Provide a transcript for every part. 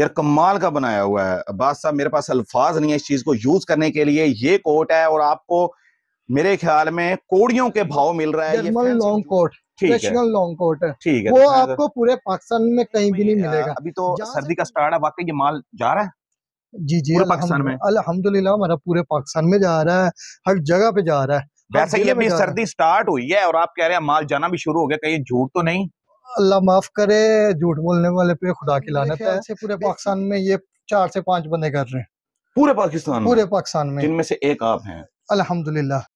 यार कमाल का बनाया हुआ है अब्बास साहब मेरे पास अल्फाज नहीं है इस चीज़ को यूज़ करने के लिए ये कोट है और आपको मेरे ख्याल में कोड़ियों के भाव मिल रहा है long coat national long coat है ठीक है वो तो आपको पूरे पाकिस्तान में कहीं भी नहीं मिलेगा अभी तो सर्दी का स्टार्ट है वाकई ये माल जा रहा है जी जी पाकिस्तान में अल्हम्दुलिल्लाह हमारा पूरे पाकिस्तान में जा रहा है हर जगह पे जा रहा है वैसे ही अभी सर्दी स्टार्ट हुई है और आप कह रहे हैं माल जाना भी शुरू हो गया कहीं झूठ तो नहीं अल्लाह माफ करे झूठ बोलने वाले पे खुदा की लानत है पूरे पाकिस्तान में ये चार से पांच बंदे कर रहे हैं पूरे पाकिस्तान पूरे पाकिस्तान में जिनमें से एक आप हैं अल्हम्दुलिल्लाह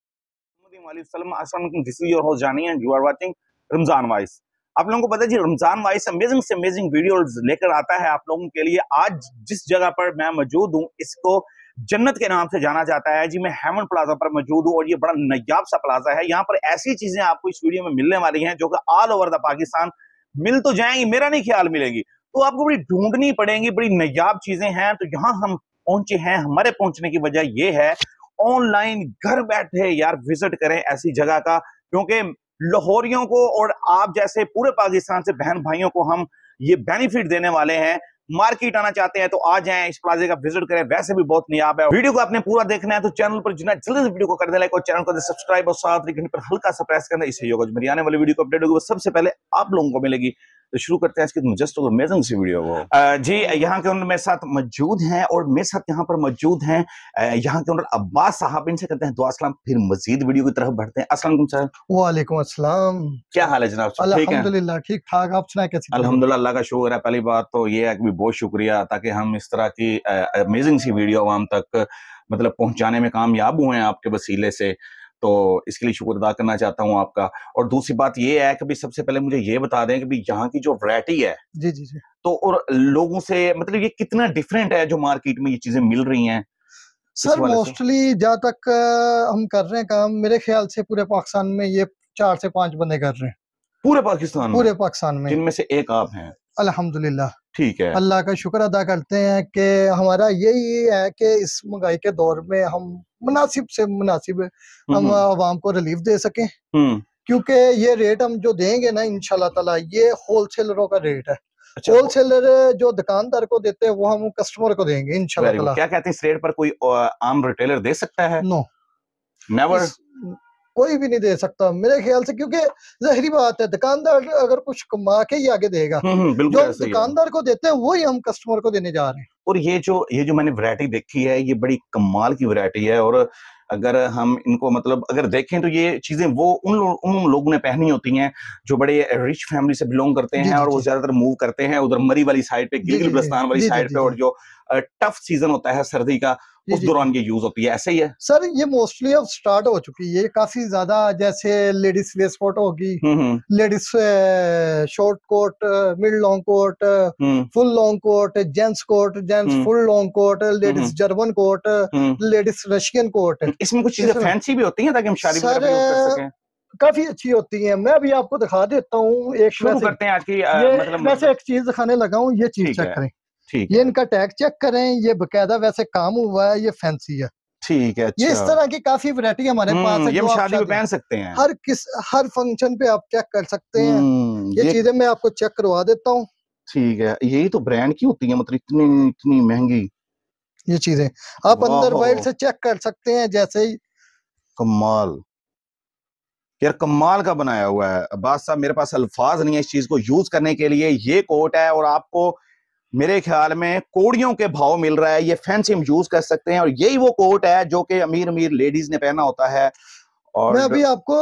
रमजान वाइस आप लोगों को पता जी रमजान वाइस अमेजिंग से अमेजिंग वीडियोस लेकर आता है आप लोगों के लिए आज जिस जगह पर मैं मौजूद हूँ इसको जन्नत के नाम से जाना जाता है जी मैं हेमन प्लाजा पर मौजूद हूँ और ये बड़ा नयाब सा प्लाजा है यहाँ पर ऐसी चीजें आपको इस वीडियो में मिलने वाली हैं जो कि ऑल ओवर द पाकिस्तान मिल तो जाएंगी मेरा नहीं ख्याल मिलेगी तो आपको बड़ी ढूंढनी पड़ेगी बड़ी नयाब चीजें हैं तो यहाँ हम पहुंचे हैं हमारे पहुंचने की वजह यह है ऑनलाइन घर बैठे यार विजिट करें ऐसी जगह का क्योंकि लाहौरियों को और आप जैसे पूरे पाकिस्तान से बहन भाइयों को हम ये बेनिफिट देने वाले हैं मार्केट आना चाहते हैं तो आ जाए इस प्लाजे का विजिट करें वैसे भी बहुत नियाब है वीडियो को आपने पूरा देखना है तो चैनल पर जितना जल्दी से वीडियो को कर दे लाइक और चैनल को सब्सक्राइब और साथ घंटे पर हल्का सा प्रेस करना इसे मेरी आने वाली वीडियो को अपडेट होगी वो सबसे पहले आप लोगों को मिलेगी तो शुरू करते हैं इसकी जस्ट अमेजिंग सी वीडियो वो जी यहाँ के उन्होंने मेरे साथ मौजूद हैं और मेरे साथ यहाँ पर मौजूद हैं यहाँ के उन्होंने अब्बास साहब इनसे कहते हैं दुआ फिर मजीद वीडियो की तरफ बढ़ते हैं असल सर वालेकुम असलम क्या हाल है जनाब अलहमदुल्ला ठीक ठाक आप सुना कैसे अलहमदुल्ला अल्लाह का शुक्र है पहली बात तो ये है कि बहुत शुक्रिया ताकि हम इस तरह की अमेजिंग सी वीडियो आवाम तक मतलब पहुंचाने में कामयाब हुए हैं आपके वसीले से तो इसके लिए शुक्र अदा करना चाहता हूँ आपका और दूसरी बात ये है कि सबसे पहले मुझे ये बता दें कि यहाँ की जो वरायटी है जी जी जी तो और लोगों से मतलब ये कितना डिफरेंट है जो मार्केट में ये चीजें मिल रही हैं सर मोस्टली जहाँ तक हम कर रहे हैं काम मेरे ख्याल से पूरे पाकिस्तान में ये चार से पांच बंदे कर रहे हैं पूरे पाकिस्तान पूरे पाकिस्तान में जिनमें से एक आप हैं अल्हम्दुलिल्लाह ठीक है अल्लाह का शुक्र अदा करते हैं कि हमारा यही है कि इस महंगाई के दौर में हम मुनासिब से मुनासिब हम्म, हम हम्म। आवाम को रिलीफ दे सकें हम्म। क्योंकि ये रेट हम जो देंगे ना इनशाला ताला ये होलसेलरों का रेट है अच्छा, जो दुकानदार को देते हैं वो हम कस्टमर को देंगे इनशाला क्या कहते हैं इस रेट पर कोई आम रिटेलर दे सकता है नो नेवर कोई भी नहीं दे सकता मेरे ख्याल से क्योंकि जहरी बात है दुकानदार अगर कुछ कमा के ही आगे देगा हम्म, हम्म, जो दुकानदार को देते हैं वही हम कस्टमर को देने जा रहे हैं और ये जो ये जो मैंने वरायटी देखी है ये बड़ी कमाल की वरायटी है और अगर हम इनको मतलब अगर देखें तो ये चीजें वो उन लो, उन लोगों ने पहनी होती हैं जो बड़े रिच फैमिली से बिलोंग करते हैं और वो ज्यादातर मूव करते हैं उधर मरी वाली साइड पे गिलगिल बस्तान वाली साइड पे और जो टफ सीजन होता है सर्दी का उस दौरान ये यूज होती है ऐसे ही है सर ये मोस्टली अब स्टार्ट हो चुकी है काफी ज्यादा जैसे लेडीज वेस्ट कोट होगी ladies short coat mid long coat full long coat gents coat gents full long coat ladies German coat ladies Russian coat इसमें कुछ चीजें फैंसी भी होती है ताकि हम शादी सर काफी अच्छी होती है मैं अभी आपको दिखा देता हूँ एक करते हैं आज की मतलब वैसे एक चीज दिखाने लगा हूँ ये चीज चेक करें ठीक ये इनका टैग चेक करें ये बकायदा वैसे काम हुआ है ये फैंसी है ठीक है अच्छा। ये इस अच्छा। तरह की काफी वैरायटी हमारे हम्म, पास है ये शादी में पहन सकते हैं हर किस हर फंक्शन पे आप चेक कर सकते हैं हम्म, ये, ये चीजें मैं आपको चेक करवा देता हूँ ठीक है यही तो ब्रांड की होती है मतलब इतनी इतनी महंगी ये चीजें आप अंदर वाइल से चेक कर सकते हैं जैसे ही कमाल यार कमाल का बनाया हुआ है अब्बास साहब मेरे पास अल्फाज नहीं है इस चीज को यूज करने के लिए ये कोट है और आपको मेरे ख्याल में कोड़ियों के भाव मिल रहा है ये फैंसी हम यूज कर सकते हैं और यही वो कोट है जो कि अमीर अमीर लेडीज ने पहना होता है और मैं अभी आपको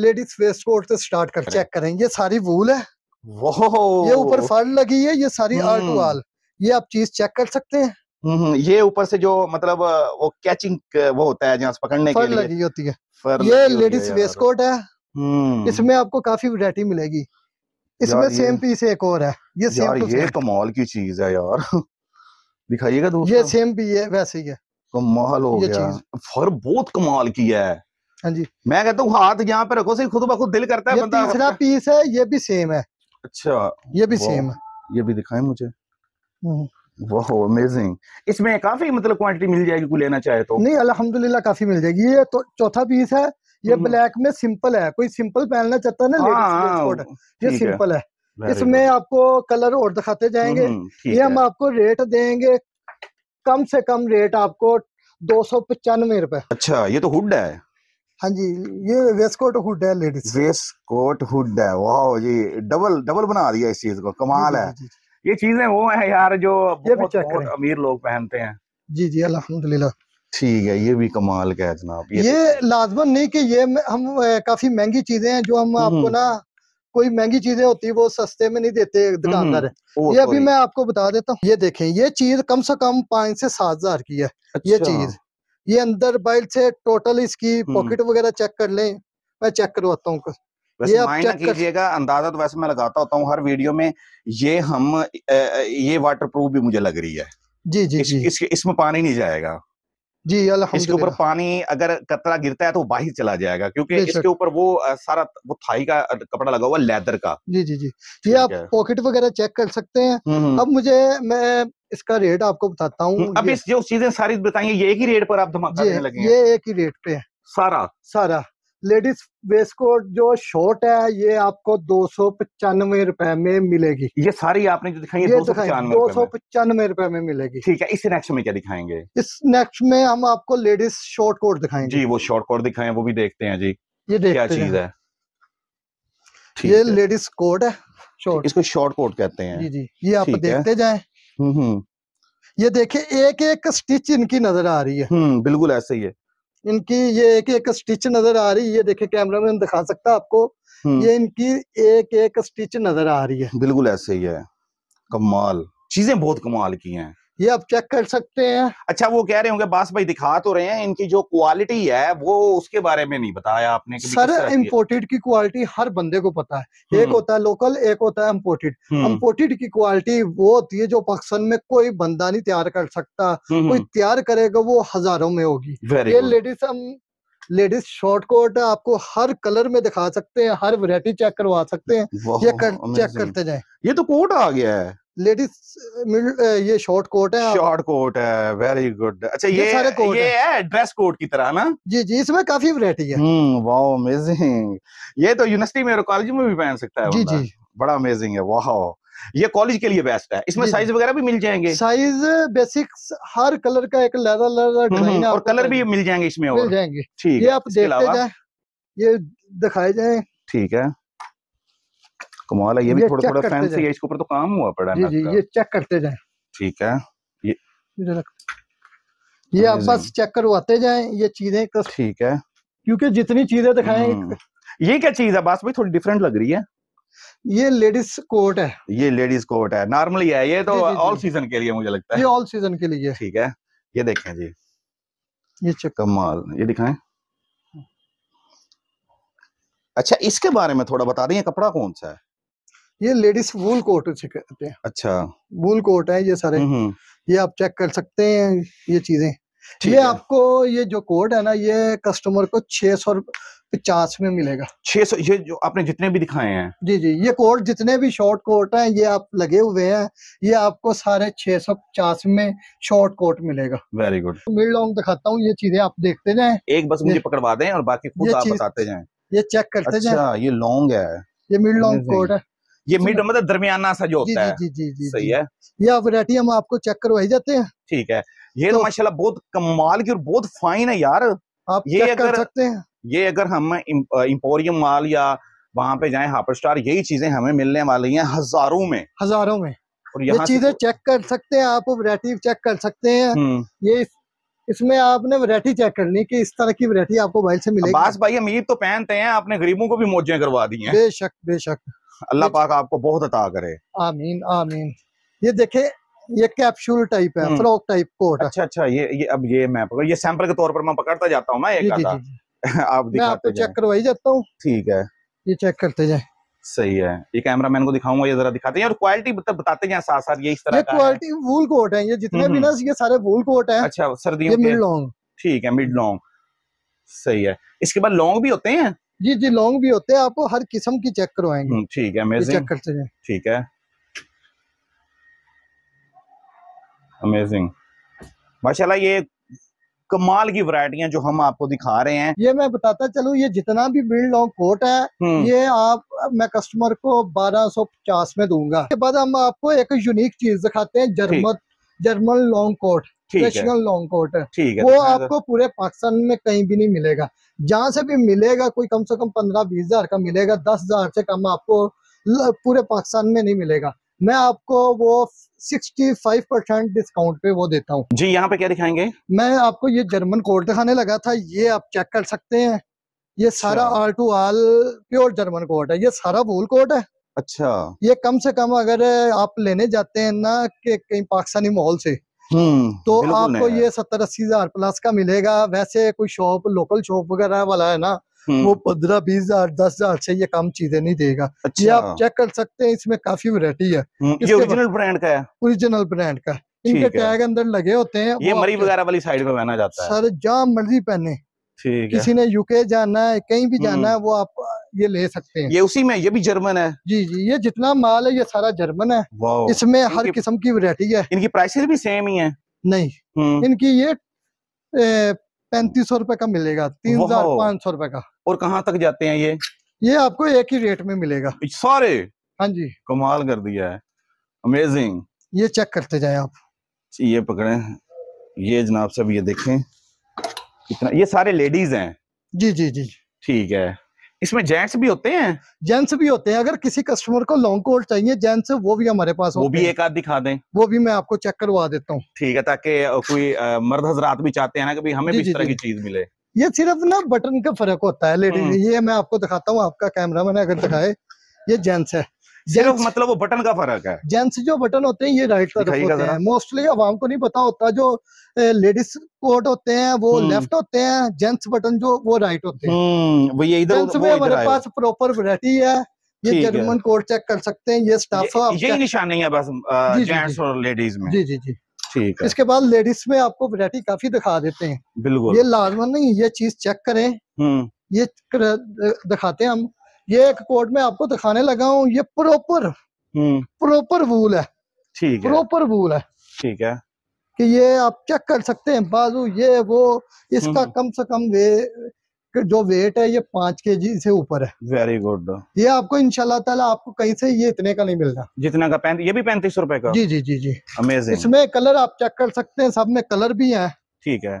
लेडीज वेस्ट कोट से स्टार्ट कर चेक करें ये सारी वूल है वो ये ऊपर फल लगी है ये सारी आर्ट हम्म। वाल ये आप चीज चेक कर सकते हैं हम्म, हम्म, ये ऊपर से जो मतलब वो कैचिंग वो होता है जहाँ पकड़ने के लिए लगी होती है ये लेडीज वेस्ट कोट है इसमें आपको काफी वरायटी मिलेगी इसमें सेम पीस एक और है ये सेम यार ये कमाल की चीज है यार दिखाइएगा दोस्तों ये सेम भी है वैसे ही है कमाल हो गया फर बहुत कमाल की है हाँ जी मैं कहता हूँ हाथ यहाँ पे रखो सही खुद ब खुद दिल करता है बंदा तीसरा पीस है ये भी सेम है अच्छा ये भी सेम है ये भी दिखाए मुझे हम्म। वाह अमेजिंग इसमें काफी मतलब क्वांटिटी मिल जाएगी कोई लेना चाहे तो नहीं अल्हम्दुलिल्लाह काफी मिल जाएगी ये तो चौथा पीस है ये हम्म। ब्लैक में सिंपल है कोई सिंपल पहनना चाहता है ना लेडीज हाँ, कोट हाँ, ये सिंपल है इसमें आपको कलर और दिखाते हम्म, जाएंगे हम्म, ये हम आपको रेट देंगे कम से कम रेट आपको दो सौ पचानवे रुपए अच्छा ये तो हुड है हाँ जी ये वेस्ट हुड है लेडीज हुड है वाह जी डबल डबल बना दिया इस चीज को कमाल है ये चीजें वो है यार जो ये अमीर लोग पहनते हैं जी जी अल्हम्दुलिल्लाह ठीक है ये भी कमाल का है जनाब ये, ये लाजमन नहीं कि ये हम काफी महंगी चीजें हैं जो हम हम्म। आपको ना कोई महंगी चीजें होती है वो सस्ते में नहीं देते हम्म, दुकानदार हम्म, ये तो अभी मैं आपको बता देता हूँ ये देखें ये चीज कम से कम पाँच से सात हजार की है अच्छा। ये चीज ये अंदर बाइल से टोटल इसकी पॉकेट वगैरह चेक कर लें मैं चेक करवाता हूँ ये कीजिएगा अंदाजा तो वैसे मैं लगाता होता हूँ हर वीडियो में ये हम ये वाटर प्रूफ भी मुझे लग रही है जी जी इसमें इस पानी नहीं जाएगा जी इसके ऊपर पानी अगर कतरा गिरता है तो बाहर चला जाएगा क्योंकि इसके ऊपर वो सारा वो थाई का कपड़ा लगा हुआ लेदर का जी जी जी ये आप पॉकेट वगैरह चेक कर सकते हैं हम्म, हम्म। अब मुझे मैं इसका रेट आपको बताता हूँ हम्म, अब इस जो चीजें सारी बताइए ये एक ही रेट पर आप धमाका लगे ये एक ही रेट पे है सारा सारा लेडीज वेस्टकोट जो शॉर्ट है ये आपको दो सौ पचानवे रुपए में मिलेगी ये सारी आपने जो दिखाई है दो सौ पचानवे रुपए में मिलेगी ठीक है इस नेक्स्ट में क्या दिखाएंगे इस नेक्स्ट में हम आपको लेडीज शॉर्ट कोट दिखाएंगे जी वो शॉर्ट कोट दिखाएं वो भी देखते हैं जी ये देखते क्या चीज है ये लेडीज कोट है शॉर्ट इसको शॉर्ट कोट कहते हैं जी जी ये आप देखते जाए हम्म, हम्म। ये देखे एक एक स्टिच इनकी नजर आ रही है हम्म, बिल्कुल ऐसे ही है इनकी ये एक एक स्टिच नजर आ रही है ये देखे कैमरा मैन दिखा सकता आपको हम्म। ये इनकी एक एक स्टिच नजर आ रही है बिल्कुल ऐसे ही है कमाल चीजें बहुत कमाल की हैं ये आप चेक कर सकते हैं अच्छा वो कह रहे होंगे बास भाई दिखा तो रहे हैं इनकी जो क्वालिटी है वो उसके बारे में नहीं बताया आपने सर इम्पोर्टेड की क्वालिटी हर बंदे को पता है एक हम्म। होता है लोकल एक होता है इम्पोर्टेड हम्म। इम्पोर्टेड की क्वालिटी वो होती है जो पाकिस्तान में कोई बंदा नहीं तैयार कर सकता हम्म। कोई तैयार करेगा वो हजारों में होगी ये लेडीज हम लेडीज शॉर्ट कोट आपको हर कलर में दिखा सकते हैं हर वैरायटी चेक करवा सकते हैं ये चेक करते जाए ये तो कोट आ गया है लेडीज ये शॉर्ट कोट है शॉर्ट कोट है वेरी गुड अच्छा ये, ये सारे कोट ये है, है ड्रेस कोट की तरह ना जी जी इसमें काफी वैरायटी है वाओ हम्म, अमेजिंग ये तो यूनिवर्सिटी में और कॉलेज में भी पहन सकता है जी जी बड़ा अमेजिंग है वाह ये कॉलेज के लिए बेस्ट है इसमें साइज वगैरह भी मिल जाएंगे साइज बेसिक हर कलर का एक लेदर लेदर डिजाइन और कलर भी मिल जाएंगे इसमें और मिल जाएंगे ठीक है ये आप देखते जाए ये दिखाए जाए ठीक है कमाल है ये, भी थोड़ा थोड़ा फैंसी है इसके ऊपर तो काम हुआ पड़ा है जी ये चेक करते जाए ठीक है ये ये आप बस चेक करवाते जाए ये चीजें ठीक है क्योंकि जितनी चीजें दिखाएं हम्म। ये क्या चीज है बस भाई थोड़ी डिफरेंट लग रही है ये लेडीज कोट है ये लेडीज कोट है नॉर्मली है ये तो ऑल सीजन के लिए मुझे लगता है ये ऑल सीजन के लिए ठीक है ये देखें जी ये चेक कमाल ये दिखाएं अच्छा इसके बारे में थोड़ा बता दें ये कपड़ा कौन सा है ये लेडीज वूल कोट से कहते हैं अच्छा वूल कोट है ये सारे हम्म, हम्म। ये आप चेक कर सकते हैं ये चीजें ये आपको ये जो कोट है ना ये कस्टमर को छह सौ पचास में मिलेगा छह सौ ये जो आपने जितने भी दिखाए हैं जी जी ये कोट जितने भी शॉर्ट कोट हैं ये आप लगे हुए हैं ये आपको सारे छह सौ पचास में शॉर्ट कोट मिलेगा वेरी गुड मिड लॉन्ग दिखाता हूँ ये चीजें आप देखते जाए एक बस मुझे पकड़वा दें और बाकी खुद आप बताते जाए ये चेक करते जाए अच्छा, ये लॉन्ग है ये मिड लॉन्ग कोट है ये मिड मतलब दरमियाना सा जो होता है जी जी जी सही है यह वरायटी हम आपको चेक करवाई जाते हैं ठीक है ये तो माशाल्लाह बहुत कमाल की और बहुत फाइन है यार आप ये चेक अगर कर सकते हैं ये अगर हम इम्पोरियम माल या वहाँ पे जाए हापर स्टार यही चीजें हमें मिलने वाली हैं हजारों में हजारों में और ये चीजें तो चेक कर सकते हैं आप वरायटी चेक कर सकते हैं हम्म। ये इसमें आपने वरायटी चेक करनी की इस तरह की वरायटी आपको भाई से मिलेगी बास भाई अमीर तो पहनते हैं आपने गरीबों को भी मौजें करवा दी है बेशक बेशक अल्लाह पाक आपको बहुत अता करे आमीन आमीन ये देखे ये कैप्सूल टाइप है फ्लॉक टाइप कोट अच्छा अच्छा ये ये अब ये मैं ये सैंपल के तौर पर मैं पकड़ता जाता हूँ मैं एक जी, आप दिखाते चेक करवाई जाता हूँ ठीक है ये चेक करते जाए सही है ये कैमरा मैन को दिखाऊंगा ये जरा दिखाते हैं और क्वालिटी मतलब बताते हैं साथ साथ ये इस तरह क्वालिटी वूल कोट है ये जितने हम्म, भी हम्म। ना ये सारे वूल कोट है अच्छा सर्दियों मिड लॉन्ग ठीक है मिड लॉन्ग सही है इसके बाद लॉन्ग भी होते हैं जी जी लॉन्ग भी होते हैं आपको हर किस्म की चेक करवाएंगे हम्म, ठीक है अमेजिंग चेक करते हैं ठीक है अमेजिंग माशाल्लाह ये कमाल की वरायटियां जो हम आपको दिखा रहे हैं ये मैं बताता चलू ये जितना भी बिल्ड लॉन्ग कोट है हम्म। ये आप मैं कस्टमर को 1250 में दूंगा इसके बाद हम आपको एक यूनिक चीज दिखाते हैं German German long coat national long coat है ठीक है वो तो आपको तो- पूरे पाकिस्तान में कहीं भी नहीं मिलेगा जहाँ से भी मिलेगा कोई कम से कम पंद्रह बीस हजार का मिलेगा दस हजार से कम आपको पूरे पाकिस्तान में नहीं मिलेगा मैं आपको वो 65 परसेंट डिस्काउंट पे वो देता हूँ जी यहाँ पे क्या दिखाएंगे मैं आपको ये जर्मन कोट दिखाने लगा था ये आप चेक कर सकते हैं ये सारा all to all pure German coat है ये सारा वूल कोट है अच्छा ये कम से कम अगर आप लेने जाते हैं ना कि कहीं पाकिस्तानी माहौल से हम्म, तो आपको ये सत्तर अस्सी हजार प्लस का मिलेगा वैसे कोई शॉप लोकल शॉप वगैरह वाला है ना हम्म। वो पंद्रह बीस हजार दस हजार से ये कम चीजें नहीं देगा अच्छा। ये आप चेक कर सकते हैं इसमें काफी वरायटी है हम्म, ये ओरिजिनल ब्रांड का है ओरिजिनल ब्रांड का इनके टैग अंदर लगे होते हैं ये मरी वगैरह वाली साइड पे पहना जाता है सर जहाँ मर्जी पहने किसी ने यूके जाना है कहीं भी जाना है हम्म। वो आप ये ले सकते हैं ये उसी में ये भी जर्मन है जी जी ये जितना माल है ये सारा जर्मन है इसमें हर किस्म की वरायटी है इनकी प्राइसेस भी सेम ही है नहीं हम्म। इनकी ये पैंतीस सौ रूपये का मिलेगा तीन हजार पाँच सौ रूपये का और कहाँ तक जाते हैं ये ये आपको एक ही रेट में मिलेगा सारे हाँ जी कमाल कर दिया है अमेजिंग ये चेक करते जाए आप ये पकड़े ये जनाब सब ये देखें इतना ये सारे लेडीज हैं जी जी जी ठीक है इसमें जेंट्स भी होते हैं जेंट्स भी होते हैं अगर किसी कस्टमर को लॉन्ग कोट चाहिए जेंट्स वो भी हमारे पास वो भी एक आध दिखा दें वो भी मैं आपको चेक करवा देता हूँ ठीक है ताकि कोई मर्द हजरात भी चाहते हैं ना कि हमें भी इस तरह की चीज मिले ये सिर्फ ना बटन का फर्क होता है लेडीज हम्म। ये मैं आपको दिखाता हूँ आपका कैमरा मैंने अगर दिखाए ये जेंट्स है सिर्फ मतलब वो बटन का फर्क है जेंट्स जो बटन होते हैं ये राइट तरफ होते हैं मोस्टली आवाम को नहीं पता होता जो लेडीज कोट होते हैं वो लेफ्ट हम्म। होते हैं जेंट्स बटन जो वो राइट होते हैं जेंट्स हम्म, में हमारे पास प्रॉपर वैरायटी है ये जर्मन कोड चेक कर सकते हैं ये स्टाफ यही निशानी है बस जेंट्स और लेडीज में जी जी जी ठीक है इसके बाद लेडीज में आपको वैरायटी काफी दिखा देते हैं बिल्कुल ये लाजमन नहीं ये चीज चेक करें हम्म। ये दिखाते हैं हम ये एक कोट में आपको दिखाने लगा हूँ ये प्रोपर प्रोपर वूल है ठीक है प्रोपर वूल है ठीक है कि ये आप चेक कर सकते हैं बाजू ये वो इसका हम्म। कम से कम वे जो वेट है ये पांच के जी से ऊपर है वेरी गुड ये आपको इनशाला ताला आपको कहीं से ये इतने का नहीं मिलना जितना का ये भी पैंतीस रुपए का जी जी जी जी अमेजिंग इसमें कलर आप चेक कर सकते हैं सब में कलर भी है ठीक है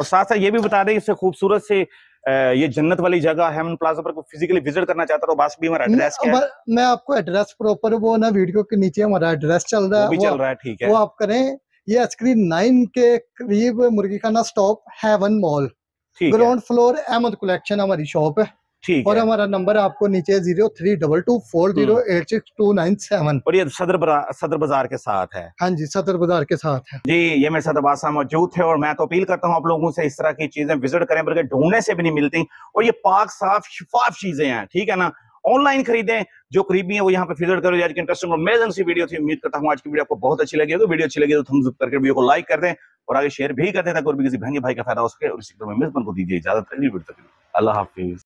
और साथ साथ ये भी बता दें इससे खूबसूरत से ये जन्नत वाली जगह हेमन प्लाजा पर फिजिकली विजिट करना चाहता हूँ तो बास भी हमारा एड्रेस क्या है मैं आपको एड्रेस प्रॉपर वो ना वीडियो के नीचे हमारा एड्रेस चल रहा है वो चल रहा है ठीक है वो आप करें ये स्क्रीन नाइन के करीब Murghi Khana stop Haven Mall ground floor Ahmad collection हमारी शॉप है और हमारा नंबर आपको नीचे zero three double two four zero हम्म। Eight six two nine seven और ये सदर सदर बाजार के साथ है हाँ जी सदर बाजार के साथ है जी ये मेरे सदर अबासा मौजूद है और मैं तो अपील करता हूँ आप लोगों से इस तरह की चीजें विजिट करें बल्कि ढूंढने से भी नहीं मिलती और ये पाक साफ शिफाफ चीजें हैं ठीक है ना ऑनलाइन खरीदें जो करीबी है वो यहाँ पे विजिट करो आज की इंटरेस्टिंग और मेजन सी वीडियो थी उम्मीद करता हूँ आज की वीडियो आपको बहुत अच्छी लगी होगी वीडियो अच्छी लगी तो थम्स अप करके वीडियो को लाइक कर दें और आगे शेयर भी कर दें ताकि किसी बहन भाई का फायदा हो सके और इसी तरह मेजबान को दीजिए इजाजत अल्लाह हाफिज